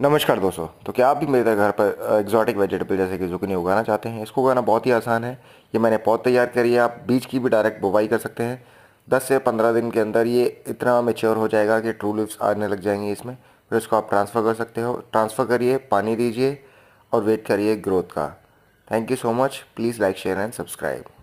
नमस्कार दोस्तों तो क्या आप भी मेरे घर पर एक्जॉटिक वेजिटेबल जैसे कि जुकनी उगाना चाहते हैं इसको उगाना बहुत ही आसान है ये मैंने पौध तैयार करी है आप बीज की भी डायरेक्ट बुवाई कर सकते हैं 10 से 15 दिन के अंदर ये इतना मेच्योर हो जाएगा कि ट्रू लिप्स आने लग जाएंगे इसमें फिर इसको आप ट्रांसफ़र कर सकते हो ट्रांसफ़र करिए पानी दीजिए और वेट करिए ग्रोथ का thank you so much please like share and subscribe